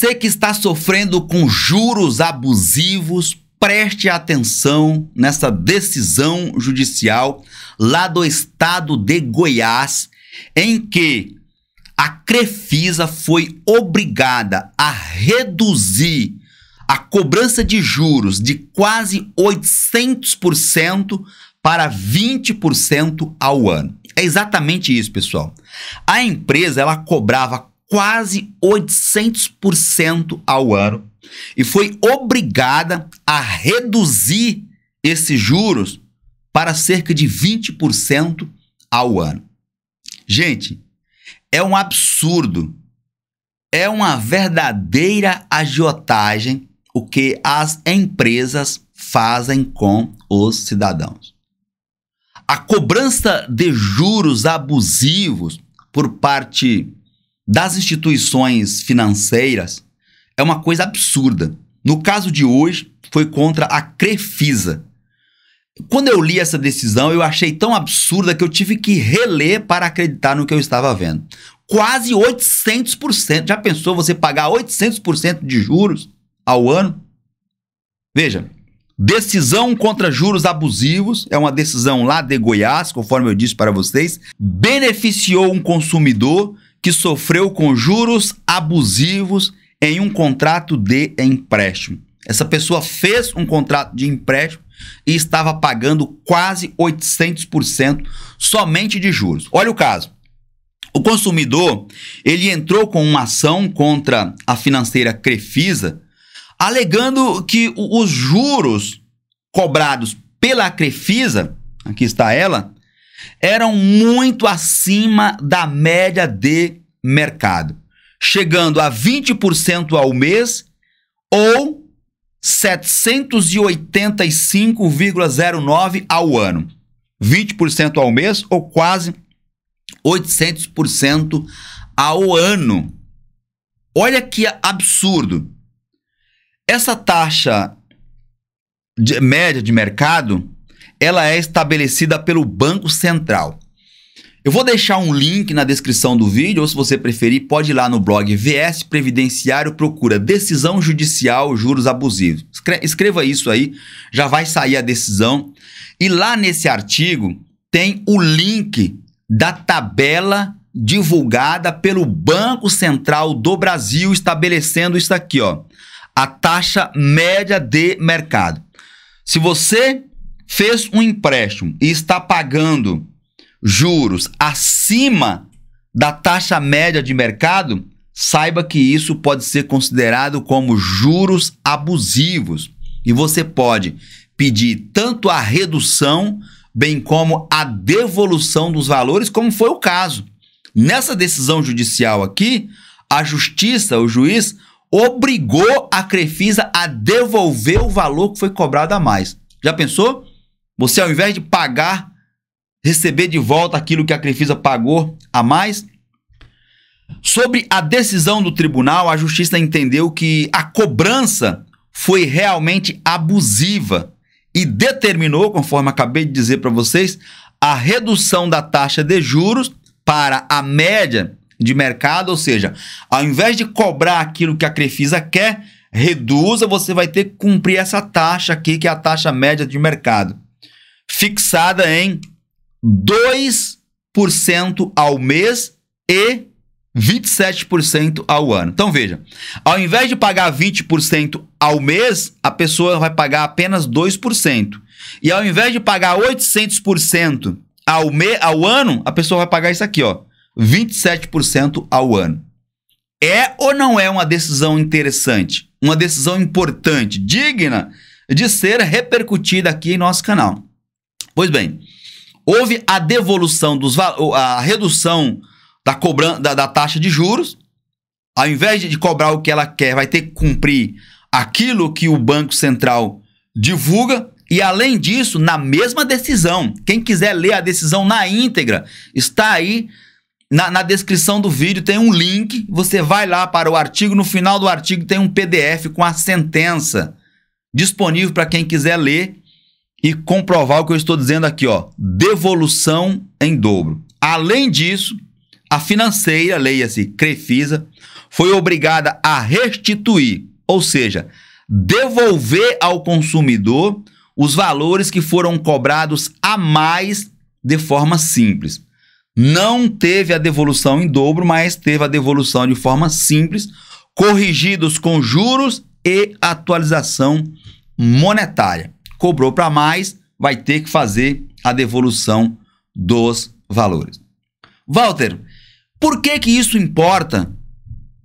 Você que está sofrendo com juros abusivos, preste atenção nessa decisão judicial lá do estado de Goiás, em que a Crefisa foi obrigada a reduzir a cobrança de juros de quase 800% para 20% ao ano. É exatamente isso, pessoal. A empresa ela cobrava quase 800% ao ano e foi obrigada a reduzir esses juros para cerca de 20% ao ano. Gente, é um absurdo. É uma verdadeira agiotagem o que as empresas fazem com os cidadãos. A cobrança de juros abusivos por parte das instituições financeiras é uma coisa absurda. No caso de hoje, foi contra a Crefisa. Quando eu li essa decisão, eu achei tão absurda que eu tive que reler para acreditar no que eu estava vendo. Quase 800%. Já pensou você pagar 800% de juros ao ano? Veja, decisão contra juros abusivos, é uma decisão lá de Goiás, conforme eu disse para vocês, beneficiou um consumidor que sofreu com juros abusivos em um contrato de empréstimo. Essa pessoa fez um contrato de empréstimo e estava pagando quase 800% somente de juros. Olha o caso. O consumidor, ele entrou com uma ação contra a financeira Crefisa, alegando que os juros cobrados pela Crefisa, aqui está ela, eram muito acima da média de mercado, chegando a 20% ao mês ou 785,09 ao ano. 20% ao mês ou quase 800% ao ano. Olha que absurdo. Essa taxa de média de mercado ela é estabelecida pelo Banco Central. Eu vou deixar um link na descrição do vídeo, ou se você preferir, pode ir lá no blog VS Previdenciário Procura Decisão Judicial Juros Abusivos. Escreva isso aí, já vai sair a decisão. E lá nesse artigo tem o link da tabela divulgada pelo Banco Central do Brasil estabelecendo isso aqui, ó, a taxa média de mercado. Se você fez um empréstimo e está pagando juros acima da taxa média de mercado, saiba que isso pode ser considerado como juros abusivos e você pode pedir tanto a redução bem como a devolução dos valores, como foi o caso. Nessa decisão judicial aqui, a justiça, o juiz, obrigou a Crefisa a devolver o valor que foi cobrado a mais. Já pensou? Você, ao invés de pagar, receber de volta aquilo que a Crefisa pagou a mais. Sobre a decisão do tribunal, a justiça entendeu que a cobrança foi realmente abusiva e determinou, conforme acabei de dizer para vocês, a redução da taxa de juros para a média de mercado, ou seja, ao invés de cobrar aquilo que a Crefisa quer, reduza, você vai ter que cumprir essa taxa aqui, que é a taxa média de mercado fixada em 2% ao mês e 27% ao ano. Então veja, ao invés de pagar 20% ao mês, a pessoa vai pagar apenas 2%. E ao invés de pagar 800% ao, me, ao ano, a pessoa vai pagar isso aqui, ó, 27% ao ano. É ou não é uma decisão interessante? Uma decisão importante, digna de ser repercutida aqui em nosso canal. Pois bem, houve a devolução dos a redução da cobrança da, da, taxa de juros. Ao invés de cobrar o que ela quer, vai ter que cumprir aquilo que o Banco Central divulga. E além disso, na mesma decisão, quem quiser ler a decisão na íntegra, está aí na, na descrição do vídeo, tem um link. Você vai lá para o artigo, no final do artigo tem um PDF com a sentença disponível para quem quiser ler e comprovar o que eu estou dizendo aqui, ó, devolução em dobro. Além disso, a financeira, leia-se Crefisa, foi obrigada a restituir, ou seja, devolver ao consumidor os valores que foram cobrados a mais de forma simples. Não teve a devolução em dobro, mas teve a devolução de forma simples, corrigidos com juros e atualização monetária cobrou para mais, vai ter que fazer a devolução dos valores. Walter, por que que isso importa?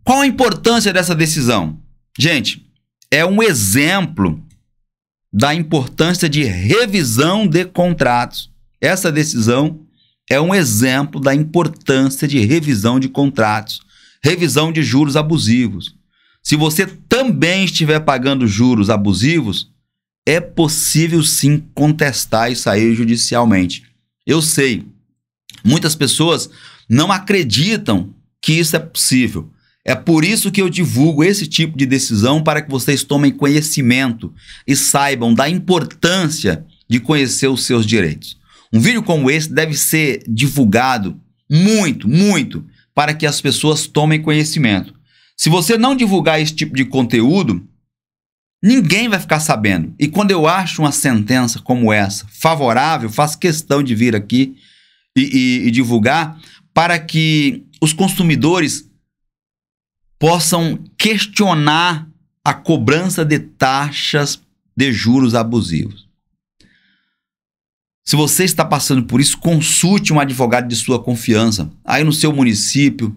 Qual a importância dessa decisão? Gente, é um exemplo da importância de revisão de contratos. Essa decisão é um exemplo da importância de revisão de contratos, revisão de juros abusivos. Se você também estiver pagando juros abusivos, é possível sim contestar isso aí judicialmente. Eu sei, muitas pessoas não acreditam que isso é possível. É por isso que eu divulgo esse tipo de decisão para que vocês tomem conhecimento e saibam da importância de conhecer os seus direitos. Um vídeo como esse deve ser divulgado muito, muito, para que as pessoas tomem conhecimento. Se você não divulgar esse tipo de conteúdo, Ninguém vai ficar sabendo. E quando eu acho uma sentença como essa favorável, faço questão de vir aqui e, e, e divulgar para que os consumidores possam questionar a cobrança de taxas de juros abusivos. Se você está passando por isso, consulte um advogado de sua confiança, aí no seu município,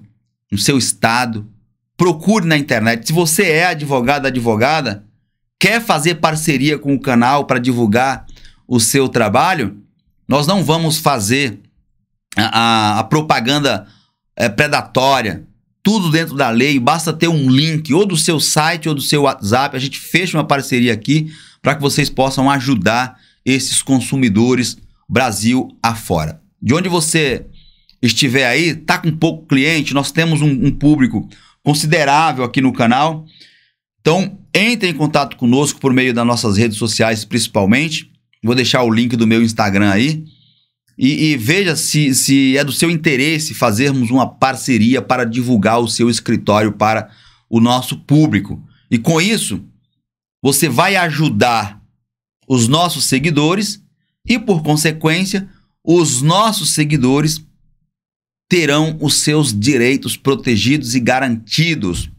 no seu estado, procure na internet. Se você é advogado, advogada, quer fazer parceria com o canal para divulgar o seu trabalho, nós não vamos fazer a, a, a propaganda é, predatória, tudo dentro da lei, basta ter um link ou do seu site ou do seu WhatsApp. A gente fecha uma parceria aqui para que vocês possam ajudar esses consumidores Brasil afora. De onde você estiver aí, tá com pouco cliente, nós temos um, um público considerável aqui no canal então, entre em contato conosco por meio das nossas redes sociais, principalmente. Vou deixar o link do meu Instagram aí. E, e veja se, se é do seu interesse fazermos uma parceria para divulgar o seu escritório para o nosso público. E com isso, você vai ajudar os nossos seguidores e, por consequência, os nossos seguidores terão os seus direitos protegidos e garantidos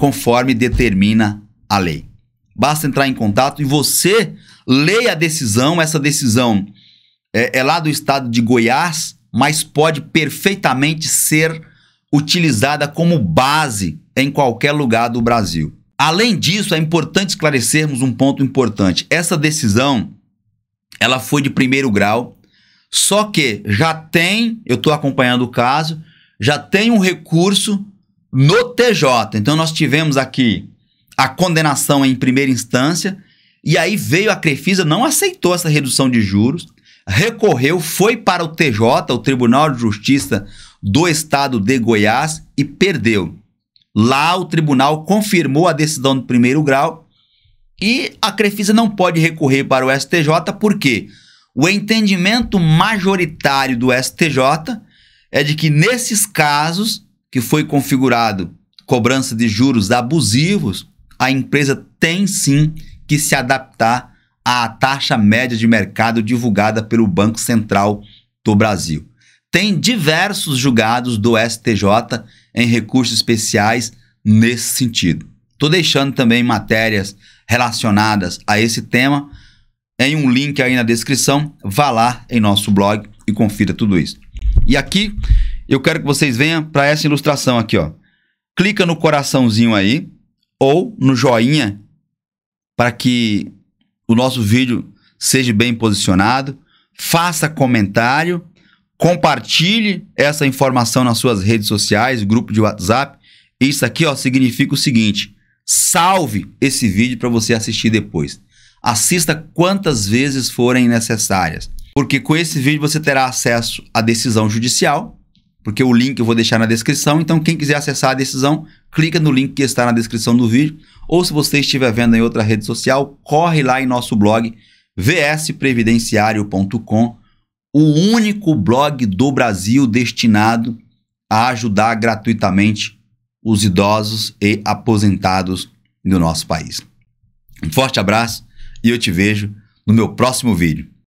conforme determina a lei. Basta entrar em contato e você leia a decisão. Essa decisão é, é lá do estado de Goiás, mas pode perfeitamente ser utilizada como base em qualquer lugar do Brasil. Além disso, é importante esclarecermos um ponto importante. Essa decisão, ela foi de primeiro grau, só que já tem, eu estou acompanhando o caso, já tem um recurso no TJ. Então nós tivemos aqui a condenação em primeira instância, e aí veio a Crefisa, não aceitou essa redução de juros, recorreu, foi para o TJ, o Tribunal de Justiça do Estado de Goiás, e perdeu. Lá o tribunal confirmou a decisão do primeiro grau e a Crefisa não pode recorrer para o STJ porque o entendimento majoritário do STJ é de que nesses casos que foi configurado cobrança de juros abusivos, a empresa tem sim que se adaptar à taxa média de mercado divulgada pelo Banco Central do Brasil. Tem diversos julgados do STJ em recursos especiais nesse sentido. Estou deixando também matérias relacionadas a esse tema em um link aí na descrição. Vá lá em nosso blog e confira tudo isso. E aqui eu quero que vocês venham para essa ilustração aqui, ó. Clica no coraçãozinho aí ou no joinha para que o nosso vídeo seja bem posicionado. Faça comentário, compartilhe essa informação nas suas redes sociais, grupo de WhatsApp. Isso aqui, ó, significa o seguinte: salve esse vídeo para você assistir depois. Assista quantas vezes forem necessárias, porque com esse vídeo você terá acesso à decisão judicial porque o link eu vou deixar na descrição. Então, quem quiser acessar a decisão, clica no link que está na descrição do vídeo. Ou se você estiver vendo em outra rede social, corre lá em nosso blog vsprevidenciario.com, o único blog do Brasil destinado a ajudar gratuitamente os idosos e aposentados do nosso país. Um forte abraço e eu te vejo no meu próximo vídeo.